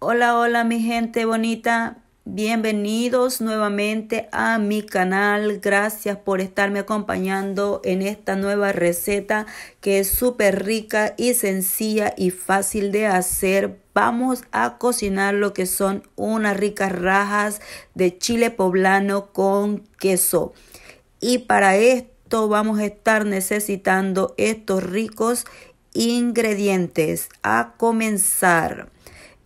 Hola, hola mi gente bonita. Bienvenidos nuevamente a mi canal. Gracias por estarme acompañando en esta nueva receta que es súper rica y sencilla y fácil de hacer. Vamos a cocinar lo que son unas ricas rajas de chile poblano con queso. Y para esto vamos a estar necesitando estos ricos ingredientes. A comenzar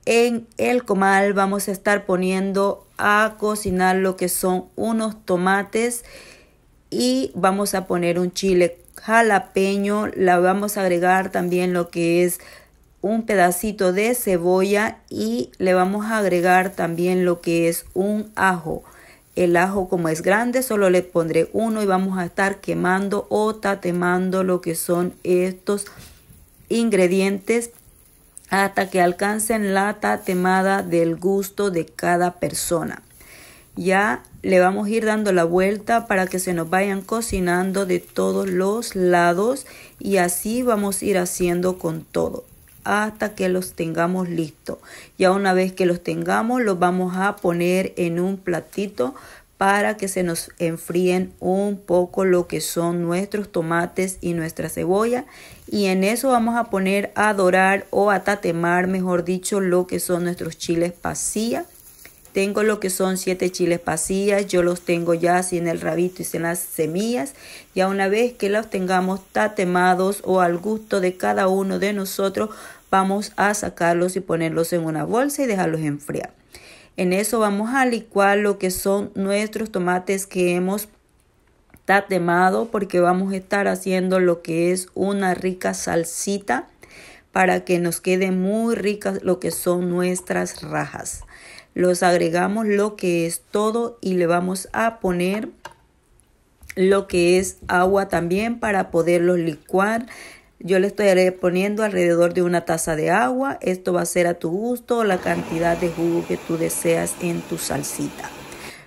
en el comal vamos a estar poniendo a cocinar lo que son unos tomates y vamos a poner un chile jalapeño. La vamos a agregar también lo que es un pedacito de cebolla y le vamos a agregar también lo que es un ajo. El ajo como es grande solo le pondré uno y vamos a estar quemando o tatemando lo que son estos ingredientes hasta que alcancen lata temada del gusto de cada persona. Ya le vamos a ir dando la vuelta para que se nos vayan cocinando de todos los lados y así vamos a ir haciendo con todo hasta que los tengamos listos. Ya una vez que los tengamos los vamos a poner en un platito para que se nos enfríen un poco lo que son nuestros tomates y nuestra cebolla y en eso vamos a poner a dorar o a tatemar mejor dicho lo que son nuestros chiles pasilla tengo lo que son 7 chiles pasillas, yo los tengo ya así en el rabito y en las semillas. Ya una vez que los tengamos tatemados o al gusto de cada uno de nosotros, vamos a sacarlos y ponerlos en una bolsa y dejarlos enfriar. En eso vamos a licuar lo que son nuestros tomates que hemos tatemado porque vamos a estar haciendo lo que es una rica salsita para que nos quede muy ricas lo que son nuestras rajas. Los agregamos lo que es todo y le vamos a poner lo que es agua también para poderlos licuar yo le estoy poniendo alrededor de una taza de agua. Esto va a ser a tu gusto la cantidad de jugo que tú deseas en tu salsita.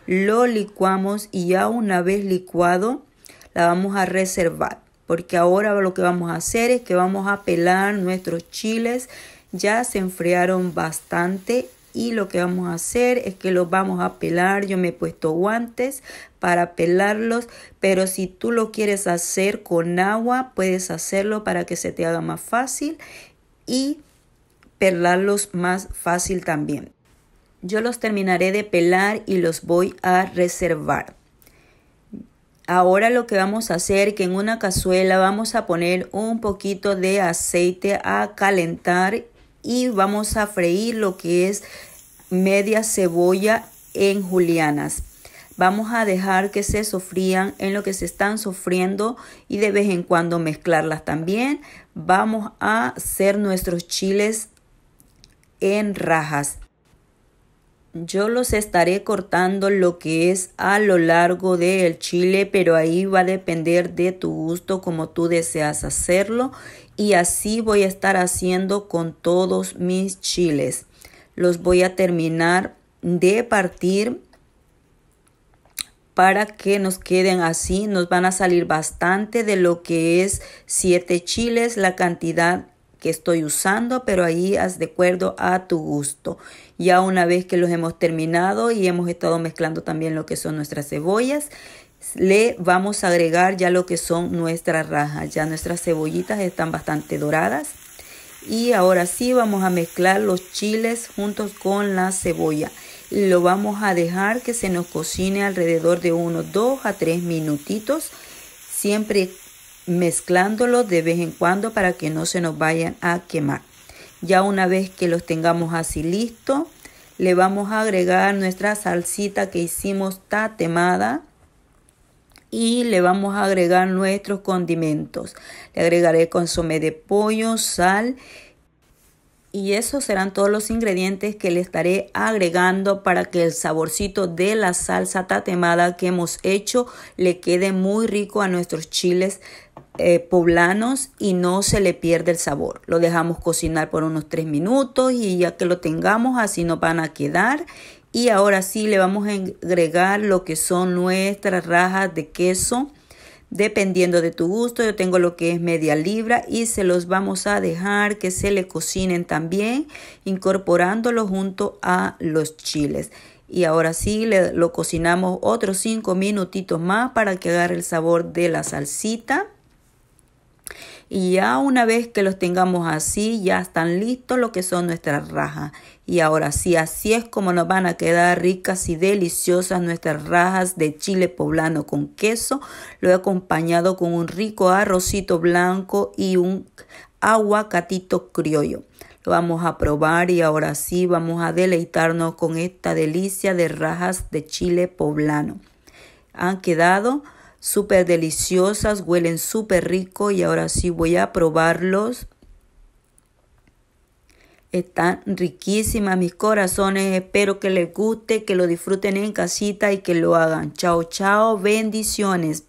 Lo licuamos y ya una vez licuado la vamos a reservar. Porque ahora lo que vamos a hacer es que vamos a pelar nuestros chiles. Ya se enfriaron bastante y lo que vamos a hacer es que los vamos a pelar. Yo me he puesto guantes para pelarlos, pero si tú lo quieres hacer con agua, puedes hacerlo para que se te haga más fácil y pelarlos más fácil también. Yo los terminaré de pelar y los voy a reservar. Ahora lo que vamos a hacer que en una cazuela vamos a poner un poquito de aceite a calentar y vamos a freír lo que es media cebolla en julianas. Vamos a dejar que se sofrían en lo que se están sufriendo y de vez en cuando mezclarlas también. Vamos a hacer nuestros chiles en rajas. Yo los estaré cortando lo que es a lo largo del chile, pero ahí va a depender de tu gusto como tú deseas hacerlo y así voy a estar haciendo con todos mis chiles. Los voy a terminar de partir para que nos queden así. Nos van a salir bastante de lo que es 7 chiles, la cantidad que estoy usando, pero ahí haz de acuerdo a tu gusto. Ya una vez que los hemos terminado y hemos estado mezclando también lo que son nuestras cebollas, le vamos a agregar ya lo que son nuestras rajas. Ya nuestras cebollitas están bastante doradas. Y ahora sí vamos a mezclar los chiles juntos con la cebolla. lo vamos a dejar que se nos cocine alrededor de unos 2 a 3 minutitos. Siempre mezclándolo de vez en cuando para que no se nos vayan a quemar. Ya una vez que los tengamos así listo, le vamos a agregar nuestra salsita que hicimos tatemada y le vamos a agregar nuestros condimentos. Le agregaré consomé de pollo, sal y esos serán todos los ingredientes que le estaré agregando para que el saborcito de la salsa tatemada que hemos hecho le quede muy rico a nuestros chiles eh, poblanos y no se le pierde el sabor. Lo dejamos cocinar por unos 3 minutos y ya que lo tengamos así nos van a quedar y ahora sí le vamos a agregar lo que son nuestras rajas de queso. Dependiendo de tu gusto, yo tengo lo que es media libra y se los vamos a dejar que se le cocinen también, incorporándolo junto a los chiles. Y ahora sí le, lo cocinamos otros 5 minutitos más para que agarre el sabor de la salsita. Y ya una vez que los tengamos así, ya están listos lo que son nuestras rajas. Y ahora sí, así es como nos van a quedar ricas y deliciosas nuestras rajas de chile poblano con queso. Lo he acompañado con un rico arrocito blanco y un aguacatito criollo. Lo vamos a probar y ahora sí vamos a deleitarnos con esta delicia de rajas de chile poblano. Han quedado súper deliciosas, huelen súper rico y ahora sí voy a probarlos. Están riquísimas mis corazones, espero que les guste, que lo disfruten en casita y que lo hagan. Chao, chao, bendiciones.